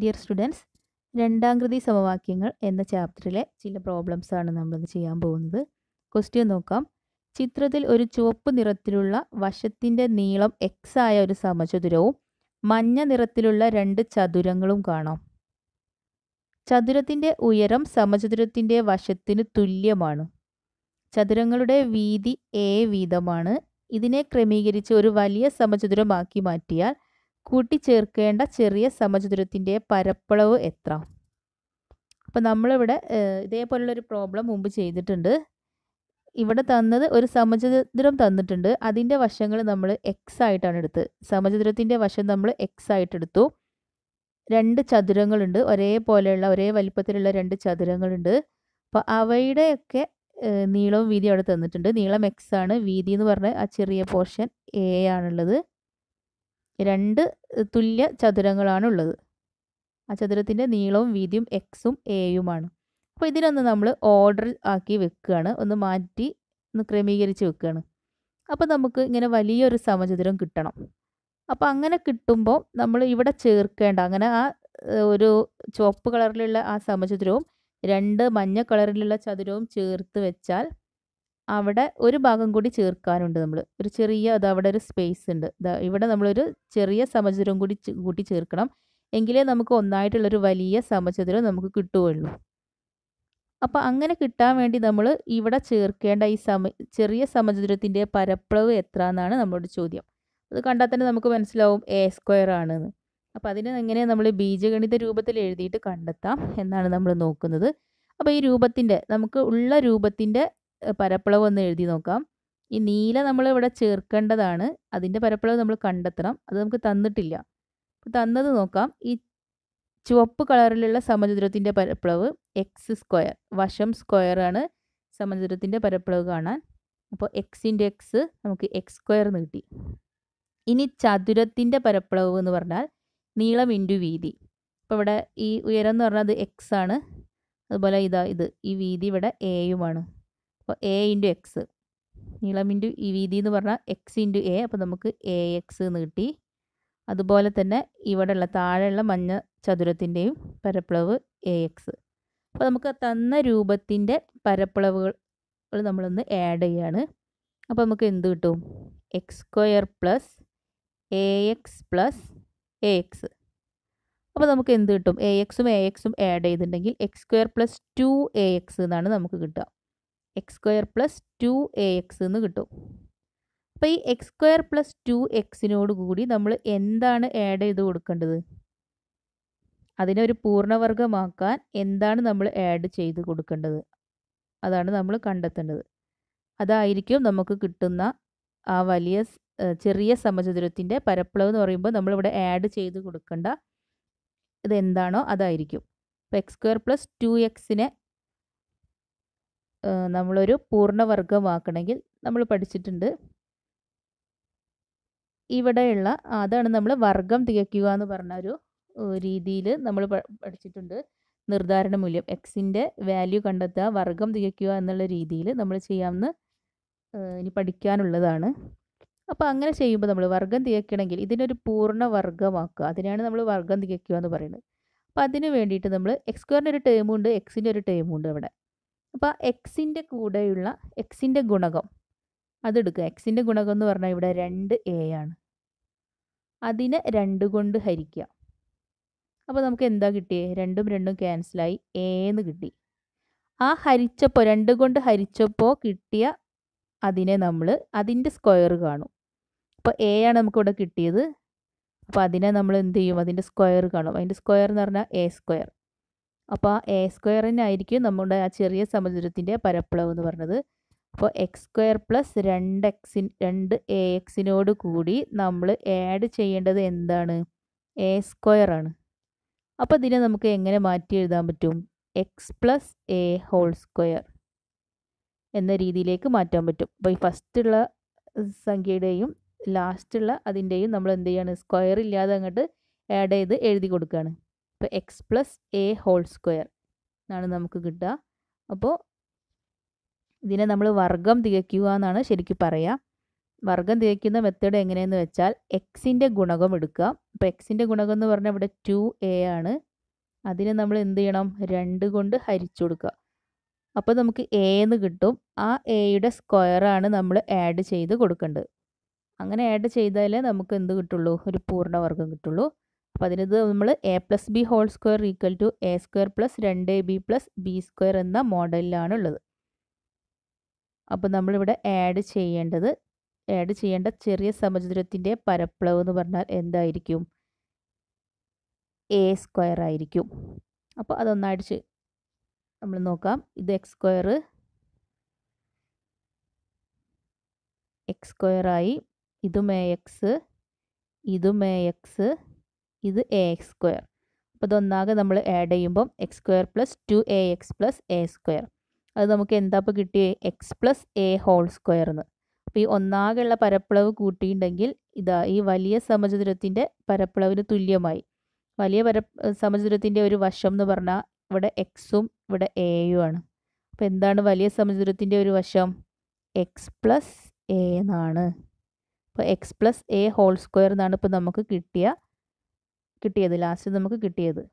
dear students രണ്ടാംകൃതി സമവാക്യങ്ങൾ എന്ന ചാപ്റ്ററിലെ ചില പ്രോബ്ലംസ് ആണ് നമ്മളിന്ന് ചെയ്യാൻ പോകുന്നത് ക്വസ്റ്റ്യൻ നോക്കാം ചിത്രത്തിൽ ഒരു ചുവപ്പ് നിറത്തിലുള്ള വശത്തിൻ്റെ നീളം എക്സ് ആയ ഒരു സമചതുരവും മഞ്ഞ നിറത്തിലുള്ള രണ്ട് ചതുരങ്ങളും കാണാം ചതുരത്തിൻ്റെ ഉയരം സമചതുരത്തിൻ്റെ വശത്തിന് തുല്യമാണ് ചതുരങ്ങളുടെ വീതി എ വീതമാണ് ഇതിനെ ക്രമീകരിച്ച് ഒരു വലിയ സമചതുരമാക്കി മാറ്റിയാൽ കൂട്ടിച്ചേർക്കേണ്ട ചെറിയ സമചതുരത്തിൻ്റെ പരപ്പളവ് എത്ര അപ്പോൾ നമ്മളിവിടെ ഇതേപോലുള്ളൊരു പ്രോബ്ലം മുമ്പ് ചെയ്തിട്ടുണ്ട് ഇവിടെ തന്നത് ഒരു സമചതുരം തന്നിട്ടുണ്ട് അതിൻ്റെ വശങ്ങൾ നമ്മൾ എക്സ് ആയിട്ടാണ് എടുത്തത് സമചതുരത്തിൻ്റെ വശം നമ്മൾ എക്സ് ആയിട്ടെടുത്തു രണ്ട് ചതുരങ്ങളുണ്ട് ഒരേപോലെയുള്ള ഒരേ വലിപ്പത്തിലുള്ള രണ്ട് ചതുരങ്ങളുണ്ട് അപ്പോൾ അവയുടെയൊക്കെ നീളവും വീതിയും അവിടെ തന്നിട്ടുണ്ട് നീളം എക്സ് ആണ് വീതി എന്ന് പറഞ്ഞ ആ ചെറിയ പോർഷൻ എ ആണുള്ളത് രണ്ട് തുല്യ ചതുരങ്ങളാണ് ഉള്ളത് ആ ചതുരത്തിൻ്റെ നീളവും വീതിയും എക്സും എയുമാണ് അപ്പോൾ ഇതിനൊന്ന് നമ്മൾ ഓർഡർ ആക്കി വെക്കുകയാണ് ഒന്ന് മാറ്റി ഒന്ന് ക്രമീകരിച്ച് വെക്കുകയാണ് അപ്പോൾ നമുക്ക് ഇങ്ങനെ വലിയൊരു സമചതുരം കിട്ടണം അപ്പോൾ അങ്ങനെ കിട്ടുമ്പോൾ നമ്മൾ ഇവിടെ ചേർക്കേണ്ട അങ്ങനെ ആ ഒരു ചുവപ്പ് കളറിലുള്ള ആ സമചതുരവും രണ്ട് മഞ്ഞ കളറിലുള്ള ചതുരവും ചേർത്ത് വെച്ചാൽ അവിടെ ഒരു ഭാഗം കൂടി ചേർക്കാനുണ്ട് നമ്മൾ ഒരു ചെറിയ അത് അവിടെ ഒരു സ്പേസ് ഉണ്ട് ഇവിടെ നമ്മളൊരു ചെറിയ സമചതുരം കൂടി കൂട്ടി ചേർക്കണം എങ്കിലേ നമുക്ക് ഒന്നായിട്ടുള്ളൊരു വലിയ സമചതുരം നമുക്ക് കിട്ടുകയുള്ളൂ അപ്പോൾ അങ്ങനെ കിട്ടാൻ വേണ്ടി നമ്മൾ ഇവിടെ ചേർക്കേണ്ട ഈ സമ ചെറിയ സമചതുരത്തിൻ്റെ പരപ്പളവ് എത്ര എന്നാണ് നമ്മളോട് ചോദ്യം അത് കണ്ടാൽ തന്നെ നമുക്ക് മനസ്സിലാവും എ സ്ക്വയർ ആണെന്ന് അപ്പോൾ അതിനെ എങ്ങനെ നമ്മൾ ബീജഗണിത രൂപത്തിൽ എഴുതിയിട്ട് കണ്ടെത്താം എന്നാണ് നമ്മൾ നോക്കുന്നത് അപ്പോൾ ഈ രൂപത്തിൻ്റെ നമുക്ക് ഉള്ള രൂപത്തിൻ്റെ പരപ്പളവ് ഒന്ന് എഴുതി നോക്കാം ഈ നീല നമ്മൾ ഇവിടെ ചേർക്കേണ്ടതാണ് അതിൻ്റെ പരപ്പളവ് നമ്മൾ കണ്ടെത്തണം അത് നമുക്ക് തന്നിട്ടില്ല അപ്പോൾ തന്നത് നോക്കാം ഈ ചുവപ്പ് കളറിലുള്ള സമചുദ്രത്തിൻ്റെ പരപ്പളവ് എക്സ് സ്ക്വയർ വശം സ്ക്വയർ ആണ് പരപ്പളവ് കാണാൻ അപ്പോൾ എക്സിൻ്റെ എക്സ് നമുക്ക് എക്സ് സ്ക്വയർ എന്ന് കിട്ടി ഇനി ചതുരത്തിൻ്റെ പരപ്പളവ് എന്ന് പറഞ്ഞാൽ നീളം ഇൻറ്റു വീതി അപ്പോൾ ഇവിടെ ഈ ഉയരം എന്ന് പറഞ്ഞാൽ അത് എക്സ് ആണ് അതുപോലെ ഇതാ ഇത് ഈ വീതി ഇവിടെ എയുമാണ് അപ്പോൾ എ ഇൻറ്റു എക്സ് നീളം ഇൻറ്റു ഈ വീതി എന്ന് പറഞ്ഞാൽ എക്സ് ഇൻറ്റു എ അപ്പോൾ നമുക്ക് എ എക്സ് എന്ന് കിട്ടി അതുപോലെ തന്നെ ഇവിടെയുള്ള താഴെയുള്ള മഞ്ഞ ചതുരത്തിൻ്റെയും പരപ്പിളവ് എ എക്സ് അപ്പോൾ നമുക്ക് തന്ന രൂപത്തിൻ്റെ പരപ്പിളവുകൾ നമ്മളൊന്ന് ആഡ് ചെയ്യാണ് അപ്പോൾ നമുക്ക് എന്ത് കിട്ടും X square plus A X plus A X അപ്പോൾ നമുക്ക് എന്ത് കിട്ടും എ എക്സും എ എക്സും ആഡ് ചെയ്തിട്ടുണ്ടെങ്കിൽ X square plus two A X എന്നാണ് നമുക്ക് കിട്ടുക X square plus two A X എന്ന് കിട്ടും അപ്പോൾ ഈ എക്സ് സ്ക്വയർ പ്ലസ് ടു എക്സിനോട് കൂടി നമ്മൾ എന്താണ് ആഡ് ചെയ്ത് കൊടുക്കേണ്ടത് അതിനെ ഒരു പൂർണ്ണവർഗമാക്കാൻ എന്താണ് നമ്മൾ ആഡ് ചെയ്ത് കൊടുക്കേണ്ടത് അതാണ് നമ്മൾ കണ്ടെത്തേണ്ടത് അതായിരിക്കും നമുക്ക് കിട്ടുന്ന ആ വലിയ ചെറിയ സമചതുരത്തിൻ്റെ പരപ്പളവ് എന്ന് പറയുമ്പോൾ നമ്മളിവിടെ ആഡ് ചെയ്ത് കൊടുക്കേണ്ട ഇതെന്താണോ അതായിരിക്കും അപ്പോൾ എക്സ് സ്ക്വയർ പ്ലസ് ടു എക്സിനെ നമ്മളൊരു പൂർണ്ണവർഗമാക്കണമെങ്കിൽ നമ്മൾ പഠിച്ചിട്ടുണ്ട് ഇവിടെയുള്ള അതാണ് നമ്മൾ വർഗം തികയ്ക്കുക എന്ന് പറഞ്ഞ ഒരു രീതിയിൽ നമ്മൾ പഠിച്ചിട്ടുണ്ട് നിർദ്ധാരണ മൂല്യം എക്സിൻ്റെ വാല്യൂ കണ്ടെത്തുക വർഗം തികയ്ക്കുക എന്നുള്ള രീതിയിൽ നമ്മൾ ചെയ്യാമെന്ന് ഇനി പഠിക്കാനുള്ളതാണ് അപ്പോൾ അങ്ങനെ ചെയ്യുമ്പോൾ നമ്മൾ വർഗം തികയ്ക്കണമെങ്കിൽ ഇതിനൊരു പൂർണ്ണ വർഗമാക്കുക അതിനാണ് നമ്മൾ വർഗം തികയ്ക്കുക എന്ന് പറയുന്നത് അപ്പോൾ അതിന് വേണ്ടിയിട്ട് നമ്മൾ എക്സ് സ്ക്വയറിൻ്റെ ഒരു ടേമുണ്ട് എക്സിൻ്റെ ഒരു ടേമുണ്ട് അവിടെ അപ്പോൾ എക്സിൻ്റെ കൂടെയുള്ള എക്സിൻ്റെ ഗുണകം അതെടുക്കുക എക്സിൻ്റെ ഗുണകം എന്ന് പറഞ്ഞാൽ ഇവിടെ രണ്ട് എ ആണ് അതിനെ രണ്ട് കൊണ്ട് ഹരിക്കുക അപ്പോൾ നമുക്ക് എന്താ കിട്ടിയേ രണ്ടും രണ്ടും ക്യാൻസലായി എന്ന് കിട്ടി ആ ഹരിച്ചപ്പോൾ രണ്ട് കൊണ്ട് ഹരിച്ചപ്പോൾ കിട്ടിയ അതിനെ നമ്മൾ അതിൻ്റെ സ്ക്വയർ കാണും അപ്പോൾ എ ആണ് നമുക്കിവിടെ കിട്ടിയത് അപ്പോൾ അതിനെ നമ്മൾ എന്ത് ചെയ്യും അതിൻ്റെ സ്ക്വയർ കാണും അതിൻ്റെ സ്ക്വയർ എന്ന് പറഞ്ഞാൽ എ സ്ക്വയർ അപ്പോൾ ആ എ സ്ക്വയറിനായിരിക്കും നമ്മുടെ ആ ചെറിയ സമുദ്രത്തിൻ്റെ പരപ്പളവ് എന്ന് പറഞ്ഞത് അപ്പോൾ എക്സ് സ്ക്വയർ പ്ലസ് രണ്ട് എക്സിൻ രണ്ട് എ എക്സിനോട് കൂടി നമ്മൾ ആഡ് ചെയ്യേണ്ടത് എന്താണ് എ സ്ക്വയർ ആണ് അപ്പോൾ ഇതിനെ നമുക്ക് എങ്ങനെ മാറ്റി എഴുതാൻ പറ്റും X plus A whole square എന്ന രീതിയിലേക്ക് മാറ്റാൻ പറ്റും അപ്പോൾ ഈ ഫസ്റ്റുള്ള സംഖ്യയുടെയും ലാസ്റ്റുള്ള അതിൻ്റെയും നമ്മൾ എന്ത് ചെയ്യാണ് സ്ക്വയർ ഇല്ലാതെ അങ്ങോട്ട് ആഡ് ചെയ്ത് എഴുതി കൊടുക്കുകയാണ് അപ്പോൾ X plus A whole square എന്നാണ് നമുക്ക് കിട്ടുക അപ്പോൾ ഇതിനെ നമ്മൾ വർഗം തികയ്ക്കുക എന്നാണ് ശരിക്കും പറയുക വർഗം തികയ്ക്കുന്ന മെത്തേഡ് എങ്ങനെയെന്ന് വെച്ചാൽ എക്സിൻ്റെ ഗുണകം എടുക്കുക അപ്പോൾ എക്സിൻ്റെ ഗുണകം എന്ന് പറഞ്ഞാൽ ഇവിടെ ടു എ ആണ് അതിനെ നമ്മൾ എന്ത് ചെയ്യണം രണ്ട് കൊണ്ട് ഹരിച്ചു കൊടുക്കുക അപ്പോൾ നമുക്ക് എ എന്ന് കിട്ടും ആ എയുടെ സ്ക്വയറാണ് നമ്മൾ ആഡ് ചെയ്ത് കൊടുക്കേണ്ടത് അങ്ങനെ ആഡ് ചെയ്താലേ നമുക്ക് എന്ത് കിട്ടുള്ളൂ ഒരു പൂർണ്ണവർഗം കിട്ടുള്ളൂ അപ്പോൾ അതിനത് നമ്മൾ A plus B whole square equal to A square plus രണ്ട് A B plus B square എന്ന മോഡലിലാണ് ഉള്ളത് അപ്പോൾ നമ്മളിവിടെ ആഡ് ചെയ്യേണ്ടത് ആഡ് ചെയ്യേണ്ട ചെറിയ സമചതുരത്തിൻ്റെ പരപ്പളവ് എന്ന് പറഞ്ഞാൽ എന്തായിരിക്കും എ സ്ക്വയർ ആയിരിക്കും അപ്പോൾ അതൊന്നായിട്ട് നമ്മൾ നോക്കാം ഇത് എക്സ് സ്ക്വയർ എക്സ് സ്ക്വയറായി ഇതും എ എക്സ് ഇതും എ എക്സ് ഇത് എ എക്സ് സ്ക്വയർ അപ്പോൾ ഇതൊന്നാകെ നമ്മൾ ആഡ് ചെയ്യുമ്പം X square plus two A X plus A square അത് നമുക്ക് എന്താ ഇപ്പോൾ കിട്ടിയേ X plus A whole square എന്ന് അപ്പോൾ ഈ ഒന്നാകെയുള്ള പരപ്പിളവ് കൂട്ടിയിട്ടുണ്ടെങ്കിൽ ഇതാ ഈ വലിയ സമചതുരത്തിൻ്റെ പരപ്പിളവിന് തുല്യമായി വലിയ പര സമചതുരത്തിൻ്റെ ഒരു വശം എന്ന് പറഞ്ഞാൽ ഇവിടെ എക്സും ഇവിടെ എയും ആണ് അപ്പോൾ എന്താണ് വലിയ സമചതുരത്തിൻ്റെ ഒരു വശം എക്സ് പ്ലസ് എ എന്നാണ് അപ്പോൾ X plus A whole square എന്നാണ് ഇപ്പോൾ നമുക്ക് കിട്ടിയ കിട്ടിയത് ലാസ്റ്റ് നമുക്ക് കിട്ടിയത്